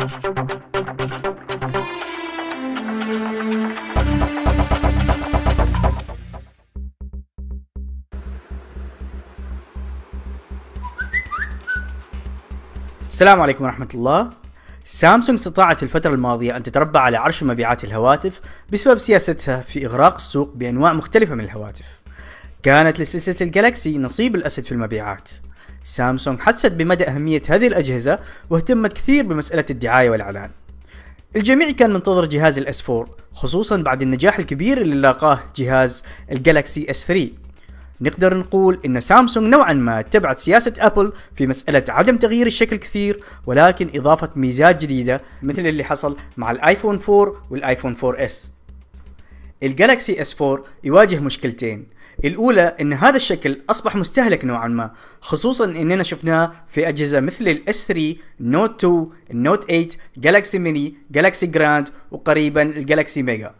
السلام عليكم ورحمة الله. سامسونج استطاعت في الفترة الماضية أن تتربع على عرش مبيعات الهواتف بسبب سياستها في إغراق السوق بأنواع مختلفة من الهواتف. كانت لسلسلة الجالكسي نصيب الأسد في المبيعات، سامسونج حست بمدى أهمية هذه الأجهزة واهتمت كثير بمسألة الدعاية والإعلان الجميع كان منتظر جهاز الاس 4 خصوصا بعد النجاح الكبير اللي لاقاه جهاز الجالكسي اس 3 نقدر نقول ان سامسونج نوعا ما اتبعت سياسة ابل في مسألة عدم تغيير الشكل كثير ولكن اضافة ميزات جديدة مثل اللي حصل مع الايفون 4 والايفون 4 اس الجالكسي S4 يواجه مشكلتين الأولى أن هذا الشكل أصبح مستهلك نوعا ما خصوصا أننا شفناه في أجهزة مثل الاس 3 نوت 2 Note 8 جالكسي ميني جالكسي جراند وقريبا الجالكسي ميجا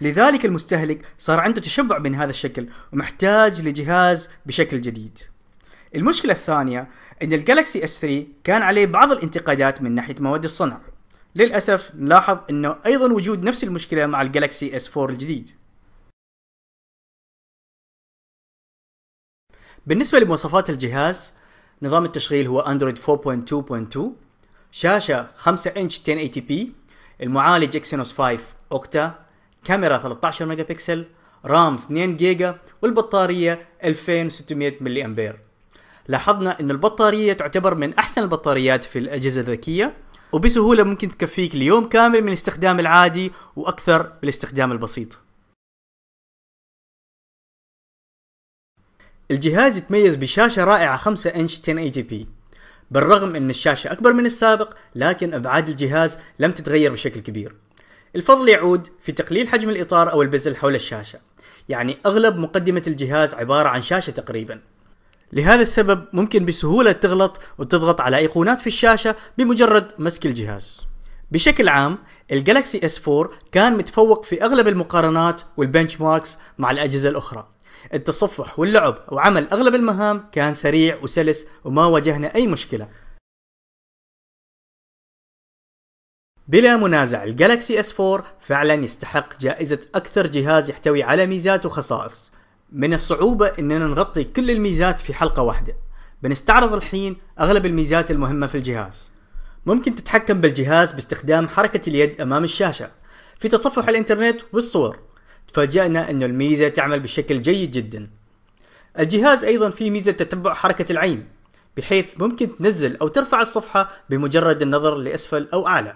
لذلك المستهلك صار عنده تشبع من هذا الشكل ومحتاج لجهاز بشكل جديد المشكلة الثانية أن الجالكسي S3 كان عليه بعض الانتقادات من ناحية مواد الصنع للأسف نلاحظ أنه أيضا وجود نفس المشكلة مع الجالكسي S4 الجديد بالنسبة لمواصفات الجهاز نظام التشغيل هو اندرويد 4.2.2 شاشة 5 انش 1080p المعالج اكسينوس 5 اوكتا كاميرا 13 ميجا بكسل رام 2 جيجا والبطارية 2600 ملي امبير لاحظنا ان البطارية تعتبر من احسن البطاريات في الاجهزة الذكية وبسهولة ممكن تكفيك ليوم كامل من الاستخدام العادي وأكثر بالاستخدام البسيط الجهاز يتميز بشاشة رائعة 5 انش 1080p بالرغم ان الشاشة اكبر من السابق لكن ابعاد الجهاز لم تتغير بشكل كبير الفضل يعود في تقليل حجم الاطار او البزل حول الشاشة يعني اغلب مقدمة الجهاز عبارة عن شاشة تقريبا لهذا السبب ممكن بسهولة تغلط وتضغط على أيقونات في الشاشة بمجرد مسك الجهاز بشكل عام الجالكسي S4 كان متفوق في أغلب المقارنات والبنش ماركس مع الأجهزة الأخرى التصفح واللعب وعمل أغلب المهام كان سريع وسلس وما واجهنا أي مشكلة بلا منازع الجالكسي S4 فعلا يستحق جائزة أكثر جهاز يحتوي على ميزات وخصائص من الصعوبة اننا نغطي كل الميزات في حلقة واحدة بنستعرض الحين اغلب الميزات المهمة في الجهاز ممكن تتحكم بالجهاز باستخدام حركة اليد امام الشاشة في تصفح الانترنت والصور تفاجأنا انه الميزة تعمل بشكل جيد جدا الجهاز ايضا فيه ميزة تتبع حركة العين بحيث ممكن تنزل او ترفع الصفحة بمجرد النظر لاسفل او اعلى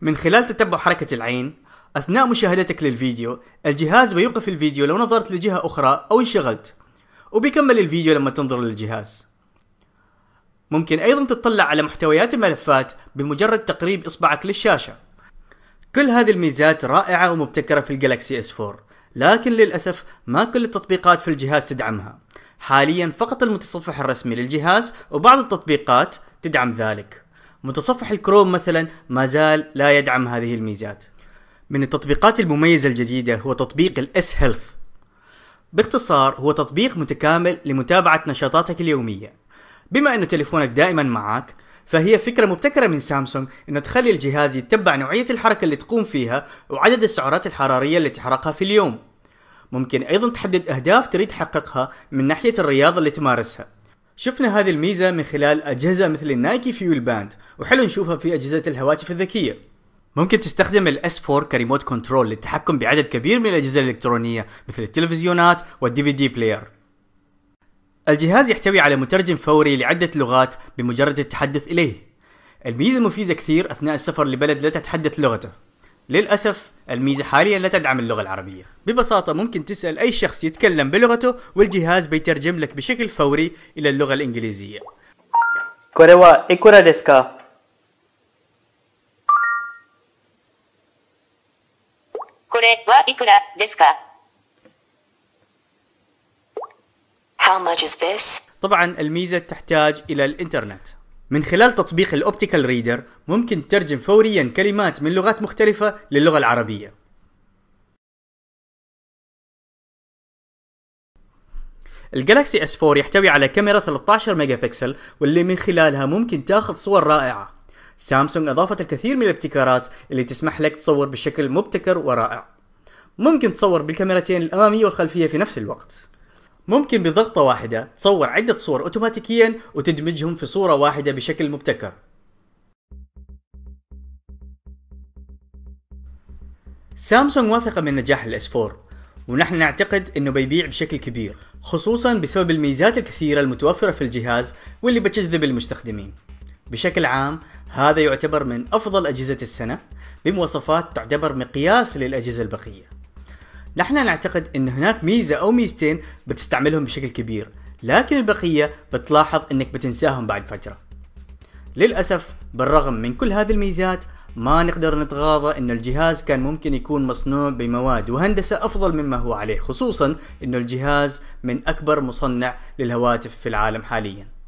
من خلال تتبع حركة العين أثناء مشاهدتك للفيديو الجهاز بيوقف الفيديو لو نظرت لجهة أخرى أو انشغلت وبيكمل الفيديو لما تنظر للجهاز ممكن أيضا تطلع على محتويات الملفات بمجرد تقريب إصبعك للشاشة كل هذه الميزات رائعة ومبتكرة في الجالكسي s 4 لكن للأسف ما كل التطبيقات في الجهاز تدعمها حاليا فقط المتصفح الرسمي للجهاز وبعض التطبيقات تدعم ذلك متصفح الكروم مثلا ما زال لا يدعم هذه الميزات من التطبيقات المميزة الجديدة هو تطبيق الاس هيلث باختصار هو تطبيق متكامل لمتابعة نشاطاتك اليومية بما أن تليفونك دائما معك فهي فكرة مبتكرة من سامسونج أنه تخلي الجهاز يتبع نوعية الحركة اللي تقوم فيها وعدد السعرات الحرارية اللي تحرقها في اليوم ممكن أيضا تحدد أهداف تريد تحققها من ناحية الرياضة اللي تمارسها شفنا هذه الميزة من خلال أجهزة مثل النايكي فيول باند وحلو نشوفها في أجهزة الهواتف الذكية ممكن تستخدم s 4 كريموت كنترول للتحكم بعدد كبير من الأجهزة الإلكترونية مثل التلفزيونات والدي في دي بلاير الجهاز يحتوي على مترجم فوري لعدة لغات بمجرد التحدث إليه الميزة مفيدة كثير أثناء السفر لبلد لا تتحدث لغته للأسف الميزة حاليا لا تدعم اللغة العربية ببساطة ممكن تسأل أي شخص يتكلم بلغته والجهاز بيترجم لك بشكل فوري إلى اللغة الإنجليزية كوريوا إيكورا ديسكا これはいくらですか How much is this? طبعا الميزة تحتاج إلى الإنترنت من خلال تطبيق الأوبتيكال ريدر ممكن تترجم فوريا كلمات من لغات مختلفة للغة العربية الجلاكسي S4 يحتوي على كاميرا 13 ميجا بكسل واللي من خلالها ممكن تاخذ صور رائعة سامسونج أضافت الكثير من الابتكارات اللي تسمح لك تصور بشكل مبتكر ورائع ممكن تصور بالكاميرتين الأمامية والخلفية في نفس الوقت ممكن بضغطة واحدة تصور عدة صور أوتوماتيكيا وتدمجهم في صورة واحدة بشكل مبتكر سامسونج واثقة من نجاح الاس 4 ونحن نعتقد انه بيبيع بشكل كبير خصوصا بسبب الميزات الكثيرة المتوفرة في الجهاز واللي بتجذب المستخدمين بشكل عام هذا يعتبر من أفضل أجهزة السنة بمواصفات تعتبر مقياس للأجهزة البقية نحن نعتقد أن هناك ميزة أو ميزتين بتستعملهم بشكل كبير لكن البقية بتلاحظ أنك بتنساهم بعد فترة للأسف بالرغم من كل هذه الميزات ما نقدر نتغاضى أن الجهاز كان ممكن يكون مصنوع بمواد وهندسة أفضل مما هو عليه خصوصا أن الجهاز من أكبر مصنع للهواتف في العالم حالياً